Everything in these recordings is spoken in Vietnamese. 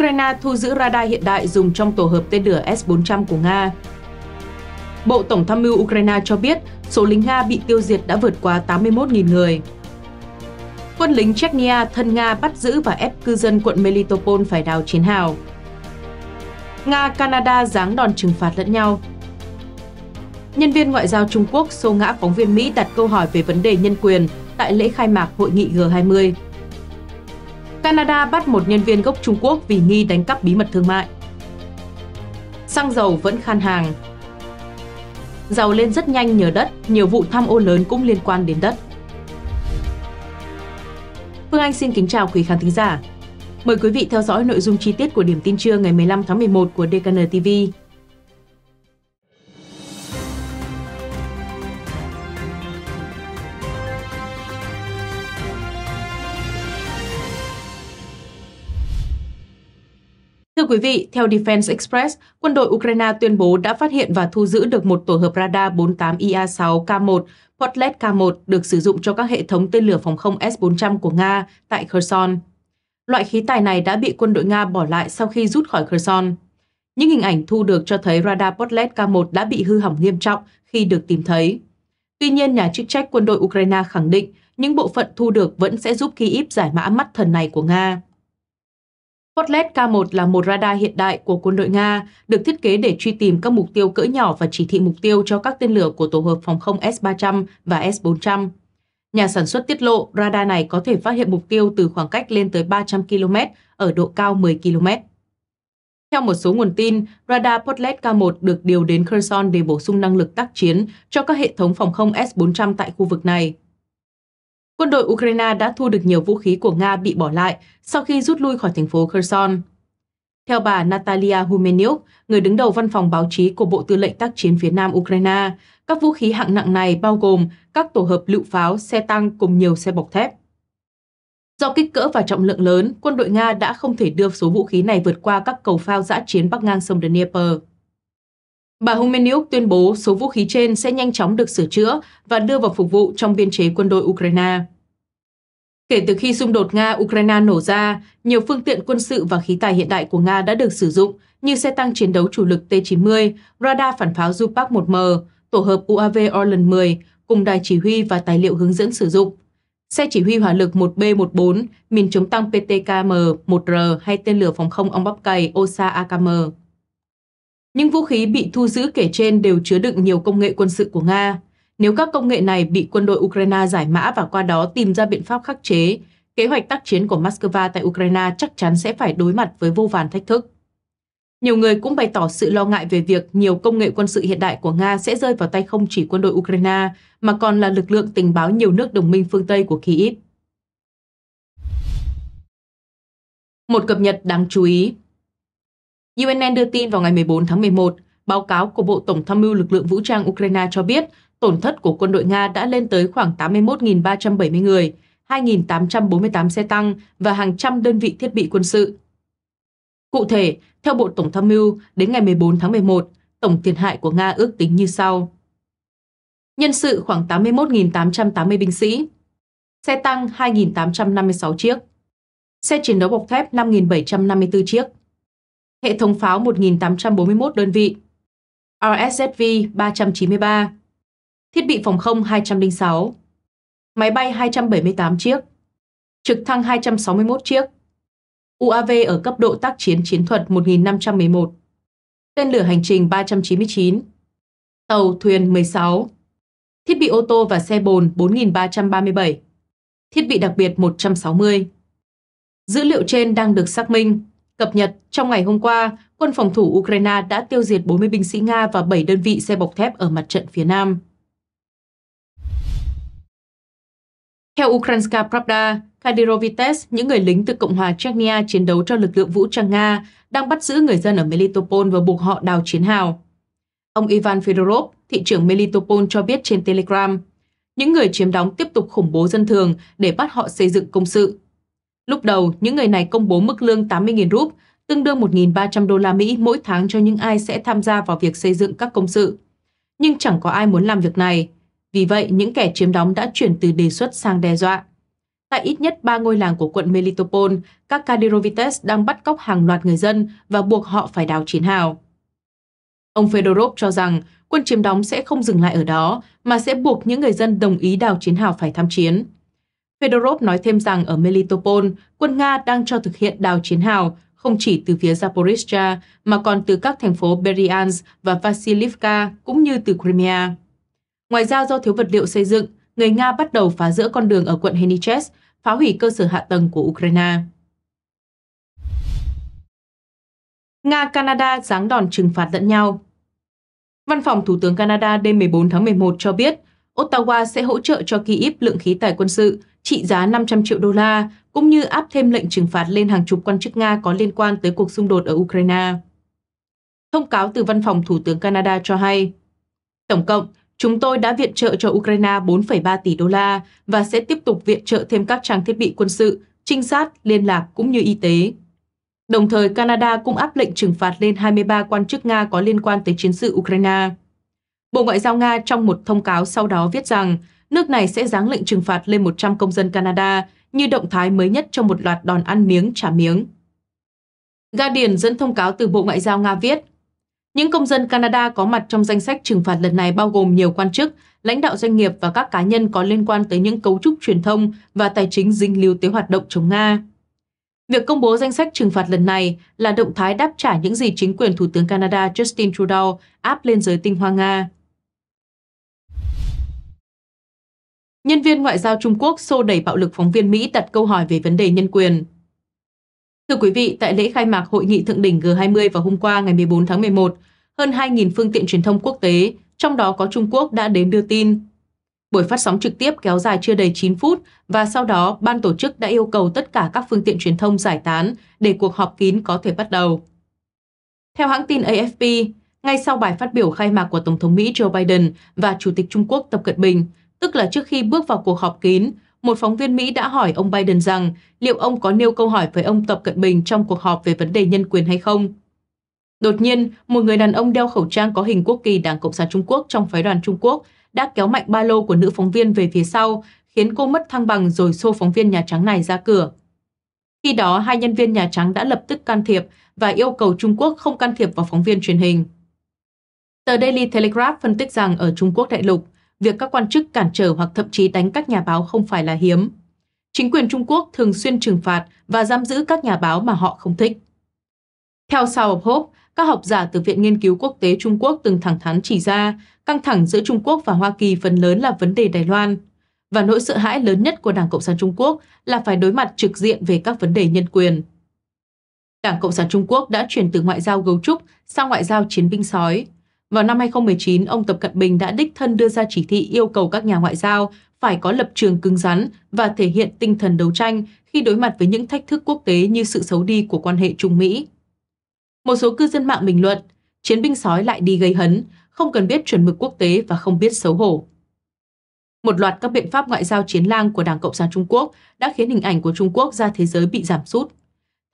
Ukraine thu giữ radar hiện đại dùng trong tổ hợp tên lửa S-400 của Nga. Bộ Tổng tham mưu Ukraine cho biết số lính Nga bị tiêu diệt đã vượt qua 81.000 người. Quân lính Chechnya thân Nga bắt giữ và ép cư dân quận Melitopol phải đào chiến hào. Nga-Canada giáng đòn trừng phạt lẫn nhau. Nhân viên Ngoại giao Trung Quốc xô ngã phóng viên Mỹ đặt câu hỏi về vấn đề nhân quyền tại lễ khai mạc hội nghị G20. Canada bắt một nhân viên gốc Trung Quốc vì nghi đánh cắp bí mật thương mại. Xăng dầu vẫn khan hàng. Dầu lên rất nhanh nhờ đất, nhiều vụ tham ô lớn cũng liên quan đến đất. Phương Anh xin kính chào quý khán thính giả. Mời quý vị theo dõi nội dung chi tiết của điểm tin trưa ngày 15 tháng 11 của DKN TV. quý vị, theo Defense Express, quân đội Ukraine tuyên bố đã phát hiện và thu giữ được một tổ hợp radar 48IA-6K1 Portlet K1 được sử dụng cho các hệ thống tên lửa phòng không S-400 của Nga tại Kherson. Loại khí tài này đã bị quân đội Nga bỏ lại sau khi rút khỏi Kherson. Những hình ảnh thu được cho thấy radar Portlet K1 đã bị hư hỏng nghiêm trọng khi được tìm thấy. Tuy nhiên, nhà chức trách quân đội Ukraine khẳng định những bộ phận thu được vẫn sẽ giúp Kyiv giải mã mắt thần này của Nga. Potlet K1 là một radar hiện đại của quân đội Nga, được thiết kế để truy tìm các mục tiêu cỡ nhỏ và chỉ thị mục tiêu cho các tên lửa của tổ hợp phòng không S-300 và S-400. Nhà sản xuất tiết lộ radar này có thể phát hiện mục tiêu từ khoảng cách lên tới 300 km ở độ cao 10 km. Theo một số nguồn tin, radar Potlet K1 được điều đến Kherson để bổ sung năng lực tác chiến cho các hệ thống phòng không S-400 tại khu vực này quân đội Ukraine đã thu được nhiều vũ khí của Nga bị bỏ lại sau khi rút lui khỏi thành phố Kherson. Theo bà Natalia Humeniuk, người đứng đầu văn phòng báo chí của Bộ Tư lệnh tác chiến phía Nam Ukraine, các vũ khí hạng nặng này bao gồm các tổ hợp lựu pháo, xe tăng cùng nhiều xe bọc thép. Do kích cỡ và trọng lượng lớn, quân đội Nga đã không thể đưa số vũ khí này vượt qua các cầu phao giã chiến bắc ngang sông Dnieper. Bà Humeniuk tuyên bố số vũ khí trên sẽ nhanh chóng được sửa chữa và đưa vào phục vụ trong biên chế quân đội Ukraine. Kể từ khi xung đột Nga-Ukraine nổ ra, nhiều phương tiện quân sự và khí tài hiện đại của Nga đã được sử dụng như xe tăng chiến đấu chủ lực T-90, radar phản pháo Zupak-1M, tổ hợp UAV Orlan 10 cùng đài chỉ huy và tài liệu hướng dẫn sử dụng. Xe chỉ huy hỏa lực 1B-14, miền chống tăng PTKM-1R hay tên lửa phòng không ong bắp cày Osa AKM. Những vũ khí bị thu giữ kể trên đều chứa đựng nhiều công nghệ quân sự của Nga nếu các công nghệ này bị quân đội Ukraine giải mã và qua đó tìm ra biện pháp khắc chế, kế hoạch tác chiến của Moscow tại Ukraine chắc chắn sẽ phải đối mặt với vô vàn thách thức. Nhiều người cũng bày tỏ sự lo ngại về việc nhiều công nghệ quân sự hiện đại của Nga sẽ rơi vào tay không chỉ quân đội Ukraine, mà còn là lực lượng tình báo nhiều nước đồng minh phương Tây của Kyiv. Một cập nhật đáng chú ý UNN đưa tin vào ngày 14 tháng 11, báo cáo của Bộ Tổng tham mưu lực lượng vũ trang Ukraine cho biết tổn thất của quân đội Nga đã lên tới khoảng 81.370 người, 2.848 xe tăng và hàng trăm đơn vị thiết bị quân sự. Cụ thể, theo Bộ Tổng tham mưu, đến ngày 14 tháng 11, tổng thiệt hại của Nga ước tính như sau. Nhân sự khoảng 81.880 binh sĩ, xe tăng 2.856 chiếc, xe chiến đấu bọc thép 5.754 chiếc, hệ thống pháo 1.841 đơn vị, RSZV 393, thiết bị phòng không 206, máy bay 278 chiếc, trực thăng 261 chiếc, UAV ở cấp độ tác chiến chiến thuật 1511, tên lửa hành trình 399, tàu thuyền 16, thiết bị ô tô và xe bồn 4337, thiết bị đặc biệt 160. Dữ liệu trên đang được xác minh. Cập nhật, trong ngày hôm qua, quân phòng thủ Ukraine đã tiêu diệt 40 binh sĩ Nga và 7 đơn vị xe bọc thép ở mặt trận phía Nam. Theo Ukrainska Pravda, Kadirovites, những người lính từ Cộng hòa Chechnya chiến đấu cho lực lượng vũ trang Nga, đang bắt giữ người dân ở Melitopol và buộc họ đào chiến hào. Ông Ivan Fedorov, thị trưởng Melitopol cho biết trên Telegram, những người chiếm đóng tiếp tục khủng bố dân thường để bắt họ xây dựng công sự. Lúc đầu, những người này công bố mức lương 80.000 rúp, tương đương 1.300 đô la Mỹ mỗi tháng cho những ai sẽ tham gia vào việc xây dựng các công sự. Nhưng chẳng có ai muốn làm việc này. Vì vậy, những kẻ chiếm đóng đã chuyển từ đề xuất sang đe dọa. Tại ít nhất 3 ngôi làng của quận Melitopol, các Kadyrovites đang bắt cóc hàng loạt người dân và buộc họ phải đào chiến hào. Ông Fedorov cho rằng quân chiếm đóng sẽ không dừng lại ở đó mà sẽ buộc những người dân đồng ý đào chiến hào phải tham chiến. Fedorov nói thêm rằng ở Melitopol, quân Nga đang cho thực hiện đào chiến hào không chỉ từ phía Zaporizhia mà còn từ các thành phố Beriansk và Vasilivka cũng như từ Crimea. Ngoài ra do thiếu vật liệu xây dựng, người Nga bắt đầu phá rỡ con đường ở quận Heniches, phá hủy cơ sở hạ tầng của Ukraine. Nga-Canada giáng đòn trừng phạt lẫn nhau Văn phòng Thủ tướng Canada đêm 14 tháng 11 cho biết Ottawa sẽ hỗ trợ cho Kyiv lượng khí tài quân sự trị giá 500 triệu đô la, cũng như áp thêm lệnh trừng phạt lên hàng chục quan chức Nga có liên quan tới cuộc xung đột ở Ukraine. Thông cáo từ Văn phòng Thủ tướng Canada cho hay, tổng cộng Chúng tôi đã viện trợ cho Ukraine 4,3 tỷ đô la và sẽ tiếp tục viện trợ thêm các trang thiết bị quân sự, trinh sát, liên lạc cũng như y tế. Đồng thời, Canada cũng áp lệnh trừng phạt lên 23 quan chức Nga có liên quan tới chiến sự Ukraine. Bộ Ngoại giao Nga trong một thông cáo sau đó viết rằng nước này sẽ giáng lệnh trừng phạt lên 100 công dân Canada như động thái mới nhất trong một loạt đòn ăn miếng trả miếng. Guardian dẫn thông cáo từ Bộ Ngoại giao Nga viết những công dân Canada có mặt trong danh sách trừng phạt lần này bao gồm nhiều quan chức, lãnh đạo doanh nghiệp và các cá nhân có liên quan tới những cấu trúc truyền thông và tài chính dính líu tới hoạt động chống Nga. Việc công bố danh sách trừng phạt lần này là động thái đáp trả những gì chính quyền Thủ tướng Canada Justin Trudeau áp lên giới tinh hoa Nga. Nhân viên ngoại giao Trung Quốc xô đẩy bạo lực phóng viên Mỹ đặt câu hỏi về vấn đề nhân quyền. Thưa quý vị, tại lễ khai mạc Hội nghị Thượng đỉnh G20 vào hôm qua ngày 14 tháng 11, hơn 2.000 phương tiện truyền thông quốc tế, trong đó có Trung Quốc đã đến đưa tin. Buổi phát sóng trực tiếp kéo dài chưa đầy 9 phút và sau đó ban tổ chức đã yêu cầu tất cả các phương tiện truyền thông giải tán để cuộc họp kín có thể bắt đầu. Theo hãng tin AFP, ngay sau bài phát biểu khai mạc của Tổng thống Mỹ Joe Biden và Chủ tịch Trung Quốc Tập Cận Bình, tức là trước khi bước vào cuộc họp kín, một phóng viên Mỹ đã hỏi ông Biden rằng liệu ông có nêu câu hỏi với ông Tập Cận Bình trong cuộc họp về vấn đề nhân quyền hay không. Đột nhiên, một người đàn ông đeo khẩu trang có hình quốc kỳ Đảng Cộng sản Trung Quốc trong phái đoàn Trung Quốc đã kéo mạnh ba lô của nữ phóng viên về phía sau, khiến cô mất thăng bằng rồi xô phóng viên Nhà Trắng này ra cửa. Khi đó, hai nhân viên Nhà Trắng đã lập tức can thiệp và yêu cầu Trung Quốc không can thiệp vào phóng viên truyền hình. Tờ Daily Telegraph phân tích rằng ở Trung Quốc đại lục, việc các quan chức cản trở hoặc thậm chí đánh các nhà báo không phải là hiếm. Chính quyền Trung Quốc thường xuyên trừng phạt và giam giữ các nhà báo mà họ không thích. Theo Sao of Hope, các học giả từ Viện Nghiên cứu Quốc tế Trung Quốc từng thẳng thắn chỉ ra căng thẳng giữa Trung Quốc và Hoa Kỳ phần lớn là vấn đề Đài Loan. Và nỗi sợ hãi lớn nhất của Đảng Cộng sản Trung Quốc là phải đối mặt trực diện về các vấn đề nhân quyền. Đảng Cộng sản Trung Quốc đã chuyển từ ngoại giao gấu trúc sang ngoại giao chiến binh sói – vào năm 2019, ông Tập Cận Bình đã đích thân đưa ra chỉ thị yêu cầu các nhà ngoại giao phải có lập trường cứng rắn và thể hiện tinh thần đấu tranh khi đối mặt với những thách thức quốc tế như sự xấu đi của quan hệ Trung Mỹ. Một số cư dân mạng bình luận, chiến binh sói lại đi gây hấn, không cần biết chuẩn mực quốc tế và không biết xấu hổ. Một loạt các biện pháp ngoại giao chiến lang của Đảng Cộng sản Trung Quốc đã khiến hình ảnh của Trung Quốc ra thế giới bị giảm sút.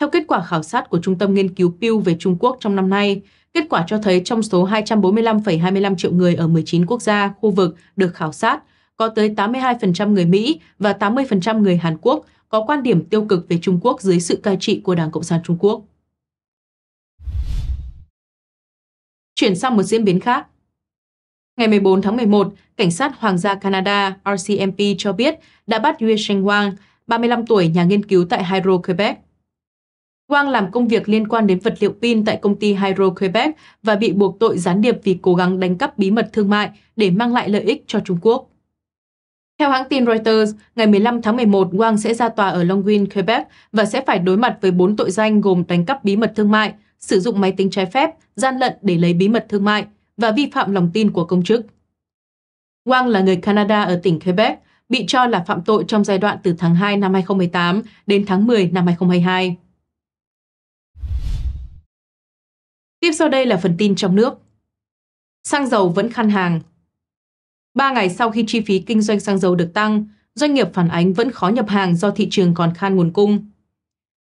Theo kết quả khảo sát của Trung tâm Nghiên cứu Pew về Trung Quốc trong năm nay, Kết quả cho thấy trong số 245,25 triệu người ở 19 quốc gia, khu vực được khảo sát, có tới 82% người Mỹ và 80% người Hàn Quốc có quan điểm tiêu cực về Trung Quốc dưới sự cai trị của Đảng Cộng sản Trung Quốc. Chuyển sang một diễn biến khác. Ngày 14 tháng 11, Cảnh sát Hoàng gia Canada RCMP cho biết đã bắt Yue Sheng Wang, 35 tuổi nhà nghiên cứu tại Hydro Quebec, Quang làm công việc liên quan đến vật liệu pin tại công ty Hydro Quebec và bị buộc tội gián điệp vì cố gắng đánh cắp bí mật thương mại để mang lại lợi ích cho Trung Quốc. Theo hãng tin Reuters, ngày 15 tháng 11, Wang sẽ ra tòa ở Longueuil, Quebec và sẽ phải đối mặt với bốn tội danh gồm đánh cắp bí mật thương mại, sử dụng máy tính trái phép, gian lận để lấy bí mật thương mại và vi phạm lòng tin của công chức. Wang là người Canada ở tỉnh Quebec, bị cho là phạm tội trong giai đoạn từ tháng 2 năm 2018 đến tháng 10 năm 2022. Tiếp sau đây là phần tin trong nước. Xăng dầu vẫn khan hàng. Ba ngày sau khi chi phí kinh doanh xăng dầu được tăng, doanh nghiệp phản ánh vẫn khó nhập hàng do thị trường còn khan nguồn cung.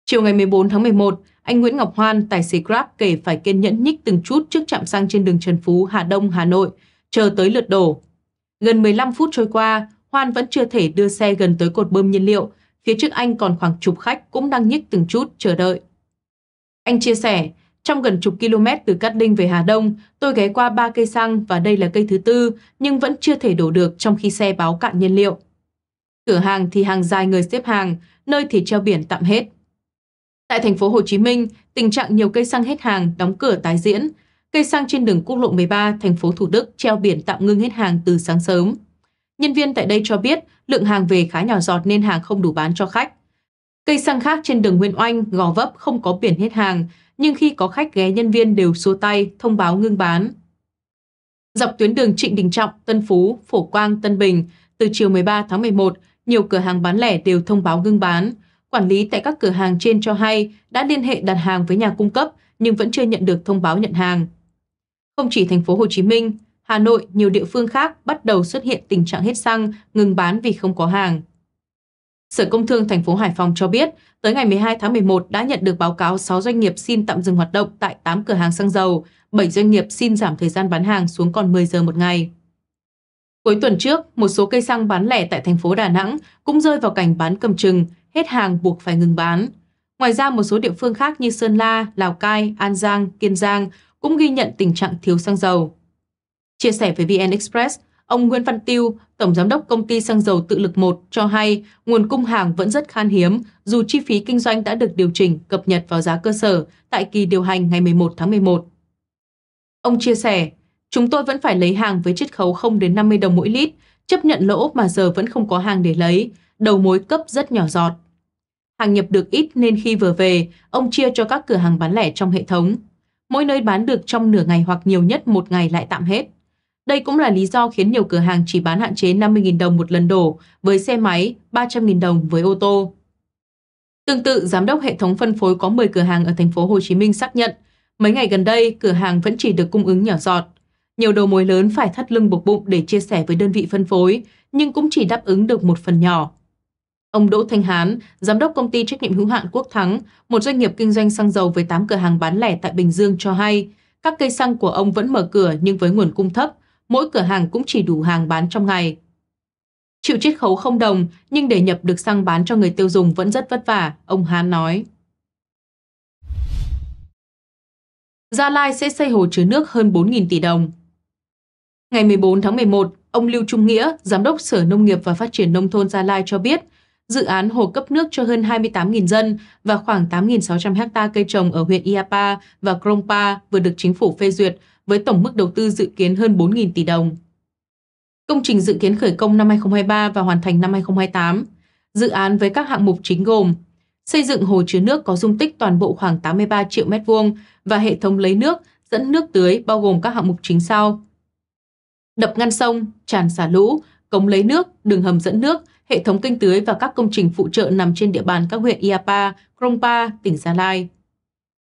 Chiều ngày 14 tháng 11, anh Nguyễn Ngọc Hoan, tài xế Grab kể phải kiên nhẫn nhích từng chút trước trạm xăng trên đường Trần Phú, Hà Đông, Hà Nội, chờ tới lượt đổ. Gần 15 phút trôi qua, Hoan vẫn chưa thể đưa xe gần tới cột bơm nhiên liệu, phía trước anh còn khoảng chục khách cũng đang nhích từng chút chờ đợi. Anh chia sẻ, trong gần chục km từ Cát đinh về Hà Đông, tôi ghé qua ba cây xăng và đây là cây thứ tư, nhưng vẫn chưa thể đổ được trong khi xe báo cạn nhiên liệu. Cửa hàng thì hàng dài người xếp hàng, nơi thì treo biển tạm hết. Tại thành phố Hồ Chí Minh, tình trạng nhiều cây xăng hết hàng đóng cửa tái diễn. Cây xăng trên đường quốc lộ 13, thành phố Thủ Đức treo biển tạm ngưng hết hàng từ sáng sớm. Nhân viên tại đây cho biết lượng hàng về khá nhỏ giọt nên hàng không đủ bán cho khách. Cây xăng khác trên đường nguyễn Oanh, Gò Vấp không có biển hết hàng, nhưng khi có khách ghé nhân viên đều xua tay, thông báo ngưng bán. Dọc tuyến đường Trịnh Đình Trọng, Tân Phú, Phổ Quang, Tân Bình, từ chiều 13 tháng 11, nhiều cửa hàng bán lẻ đều thông báo ngưng bán. Quản lý tại các cửa hàng trên cho hay đã liên hệ đặt hàng với nhà cung cấp nhưng vẫn chưa nhận được thông báo nhận hàng. Không chỉ thành phố Hồ Chí Minh, Hà Nội, nhiều địa phương khác bắt đầu xuất hiện tình trạng hết xăng, ngừng bán vì không có hàng. Sở Công Thương thành phố Hải Phòng cho biết, tới ngày 12 tháng 11 đã nhận được báo cáo 6 doanh nghiệp xin tạm dừng hoạt động tại 8 cửa hàng xăng dầu, 7 doanh nghiệp xin giảm thời gian bán hàng xuống còn 10 giờ một ngày. Cuối tuần trước, một số cây xăng bán lẻ tại thành phố Đà Nẵng cũng rơi vào cảnh bán cầm chừng, hết hàng buộc phải ngừng bán. Ngoài ra, một số địa phương khác như Sơn La, Lào Cai, An Giang, Kiên Giang cũng ghi nhận tình trạng thiếu xăng dầu. Chia sẻ với VN Express, Ông Nguyễn Văn Tiêu, Tổng Giám đốc Công ty Xăng dầu Tự lực 1 cho hay nguồn cung hàng vẫn rất khan hiếm dù chi phí kinh doanh đã được điều chỉnh cập nhật vào giá cơ sở tại kỳ điều hành ngày 11 tháng 11. Ông chia sẻ, chúng tôi vẫn phải lấy hàng với chiết khấu 0 đến 50 đồng mỗi lít, chấp nhận lỗ mà giờ vẫn không có hàng để lấy, đầu mối cấp rất nhỏ giọt. Hàng nhập được ít nên khi vừa về, ông chia cho các cửa hàng bán lẻ trong hệ thống. Mỗi nơi bán được trong nửa ngày hoặc nhiều nhất một ngày lại tạm hết. Đây cũng là lý do khiến nhiều cửa hàng chỉ bán hạn chế 50.000 đồng một lần đổ với xe máy, 300.000 đồng với ô tô. Tương tự, giám đốc hệ thống phân phối có 10 cửa hàng ở thành phố Hồ Chí Minh xác nhận, mấy ngày gần đây cửa hàng vẫn chỉ được cung ứng nhỏ giọt. Nhiều đầu mối lớn phải thắt lưng buộc bụng để chia sẻ với đơn vị phân phối, nhưng cũng chỉ đáp ứng được một phần nhỏ. Ông Đỗ Thanh Hán, giám đốc công ty trách nhiệm hữu hạn Quốc Thắng, một doanh nghiệp kinh doanh xăng dầu với 8 cửa hàng bán lẻ tại Bình Dương cho hay, các cây xăng của ông vẫn mở cửa nhưng với nguồn cung thấp, mỗi cửa hàng cũng chỉ đủ hàng bán trong ngày. Chịu chiết khấu không đồng, nhưng để nhập được xăng bán cho người tiêu dùng vẫn rất vất vả, ông Hán nói. Gia Lai sẽ xây hồ chứa nước hơn 4.000 tỷ đồng. Ngày 14 tháng 11, ông Lưu Trung Nghĩa, Giám đốc Sở Nông nghiệp và Phát triển Nông thôn Gia Lai cho biết, dự án hồ cấp nước cho hơn 28.000 dân và khoảng 8.600 ha cây trồng ở huyện Iapa và Krongpa vừa được chính phủ phê duyệt với tổng mức đầu tư dự kiến hơn 4.000 tỷ đồng. Công trình dự kiến khởi công năm 2023 và hoàn thành năm 2028. Dự án với các hạng mục chính gồm xây dựng hồ chứa nước có dung tích toàn bộ khoảng 83 triệu mét vuông và hệ thống lấy nước, dẫn nước tưới bao gồm các hạng mục chính sau. Đập ngăn sông, tràn xả lũ, cống lấy nước, đường hầm dẫn nước, hệ thống kênh tưới và các công trình phụ trợ nằm trên địa bàn các huyện Iapa, Krongpa, tỉnh Gia Lai.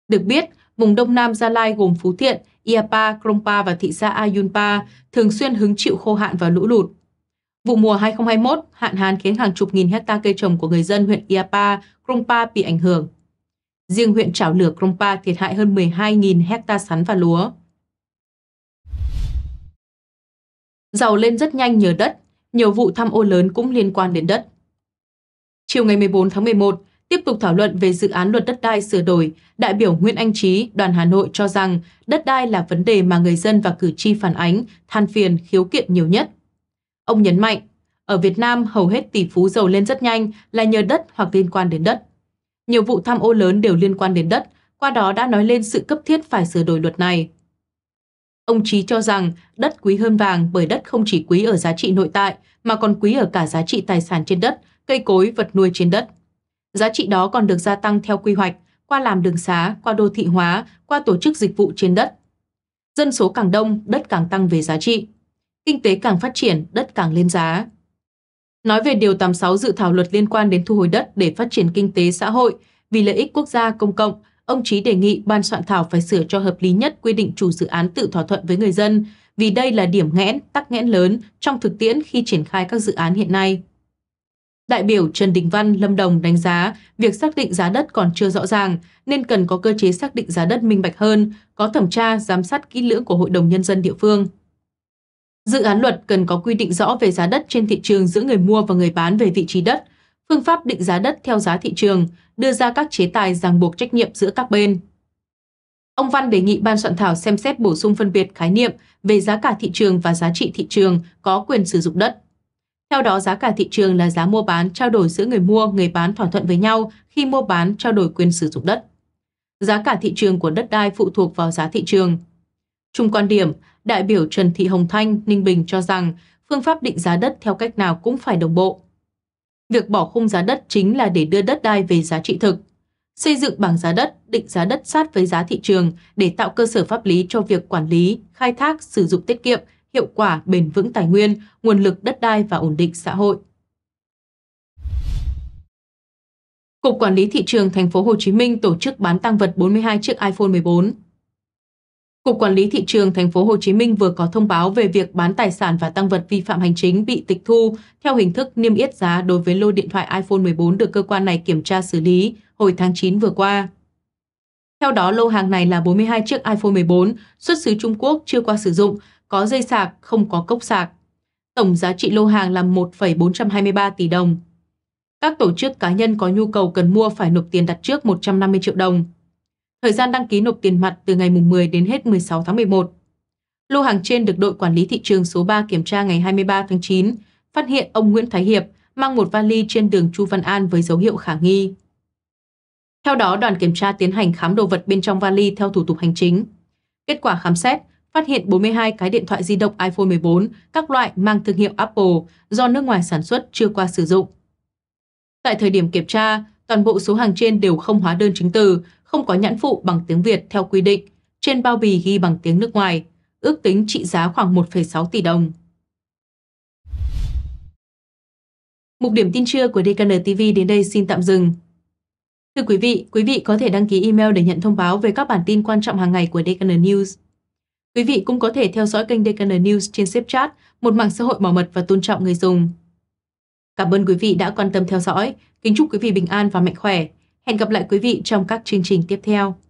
Được biết, vùng Đông Nam Gia Lai gồm Phú Thiện, Iapa, Krongpa và thị xã Ayunpa thường xuyên hứng chịu khô hạn và lũ lụt. Vụ mùa 2021, hạn hán khiến hàng chục nghìn hecta cây trồng của người dân huyện Iapa, Krongpa bị ảnh hưởng. Riêng huyện Trảo Lửa Krongpa thiệt hại hơn 12.000 hecta sắn và lúa. Giàu lên rất nhanh nhờ đất, nhiều vụ tham ô lớn cũng liên quan đến đất. Chiều ngày 14 tháng 11, Tiếp tục thảo luận về dự án luật đất đai sửa đổi, đại biểu Nguyễn Anh Trí, đoàn Hà Nội cho rằng đất đai là vấn đề mà người dân và cử tri phản ánh, than phiền, khiếu kiện nhiều nhất. Ông nhấn mạnh, ở Việt Nam hầu hết tỷ phú giàu lên rất nhanh là nhờ đất hoặc liên quan đến đất. Nhiều vụ tham ô lớn đều liên quan đến đất, qua đó đã nói lên sự cấp thiết phải sửa đổi luật này. Ông Trí cho rằng đất quý hơn vàng bởi đất không chỉ quý ở giá trị nội tại mà còn quý ở cả giá trị tài sản trên đất, cây cối, vật nuôi trên đất. Giá trị đó còn được gia tăng theo quy hoạch, qua làm đường xá, qua đô thị hóa, qua tổ chức dịch vụ trên đất. Dân số càng đông, đất càng tăng về giá trị. Kinh tế càng phát triển, đất càng lên giá. Nói về Điều 86 dự thảo luật liên quan đến thu hồi đất để phát triển kinh tế xã hội vì lợi ích quốc gia công cộng, ông Trí đề nghị ban soạn thảo phải sửa cho hợp lý nhất quy định chủ dự án tự thỏa thuận với người dân, vì đây là điểm nghẽn, tắc nghẽn lớn trong thực tiễn khi triển khai các dự án hiện nay. Đại biểu Trần Đình Văn Lâm Đồng đánh giá việc xác định giá đất còn chưa rõ ràng nên cần có cơ chế xác định giá đất minh bạch hơn, có thẩm tra, giám sát kỹ lưỡng của Hội đồng Nhân dân địa phương. Dự án luật cần có quy định rõ về giá đất trên thị trường giữa người mua và người bán về vị trí đất, phương pháp định giá đất theo giá thị trường, đưa ra các chế tài ràng buộc trách nhiệm giữa các bên. Ông Văn đề nghị ban soạn thảo xem xét bổ sung phân biệt khái niệm về giá cả thị trường và giá trị thị trường có quyền sử dụng đất. Theo đó, giá cả thị trường là giá mua bán trao đổi giữa người mua, người bán thỏa thuận với nhau khi mua bán trao đổi quyền sử dụng đất. Giá cả thị trường của đất đai phụ thuộc vào giá thị trường. Chung quan điểm, đại biểu Trần Thị Hồng Thanh, Ninh Bình cho rằng phương pháp định giá đất theo cách nào cũng phải đồng bộ. Việc bỏ khung giá đất chính là để đưa đất đai về giá trị thực. Xây dựng bảng giá đất, định giá đất sát với giá thị trường để tạo cơ sở pháp lý cho việc quản lý, khai thác, sử dụng tiết kiệm, hiệu quả bền vững tài nguyên, nguồn lực đất đai và ổn định xã hội. Cục Quản lý thị trường thành phố Hồ Chí Minh tổ chức bán tăng vật 42 chiếc iPhone 14. Cục Quản lý thị trường thành phố Hồ Chí Minh vừa có thông báo về việc bán tài sản và tăng vật vi phạm hành chính bị tịch thu theo hình thức niêm yết giá đối với lô điện thoại iPhone 14 được cơ quan này kiểm tra xử lý hồi tháng 9 vừa qua. Theo đó, lô hàng này là 42 chiếc iPhone 14 xuất xứ Trung Quốc chưa qua sử dụng có dây sạc, không có cốc sạc. Tổng giá trị lô hàng là 1,423 tỷ đồng. Các tổ chức cá nhân có nhu cầu cần mua phải nộp tiền đặt trước 150 triệu đồng. Thời gian đăng ký nộp tiền mặt từ ngày 10 đến hết 16 tháng 11. Lô hàng trên được đội quản lý thị trường số 3 kiểm tra ngày 23 tháng 9, phát hiện ông Nguyễn Thái Hiệp mang một vali trên đường Chu Văn An với dấu hiệu khả nghi. Theo đó, đoàn kiểm tra tiến hành khám đồ vật bên trong vali theo thủ tục hành chính. Kết quả khám xét, phát hiện 42 cái điện thoại di động iPhone 14 các loại mang thương hiệu Apple do nước ngoài sản xuất chưa qua sử dụng. Tại thời điểm kiểm tra, toàn bộ số hàng trên đều không hóa đơn chứng từ, không có nhãn phụ bằng tiếng Việt theo quy định, trên bao bì ghi bằng tiếng nước ngoài, ước tính trị giá khoảng 1,6 tỷ đồng. Mục điểm tin trưa của DKN TV đến đây xin tạm dừng. Thưa quý vị, quý vị có thể đăng ký email để nhận thông báo về các bản tin quan trọng hàng ngày của DKN News. Quý vị cũng có thể theo dõi kênh DKN News trên Chat, một mạng xã hội bảo mật và tôn trọng người dùng. Cảm ơn quý vị đã quan tâm theo dõi. Kính chúc quý vị bình an và mạnh khỏe. Hẹn gặp lại quý vị trong các chương trình tiếp theo.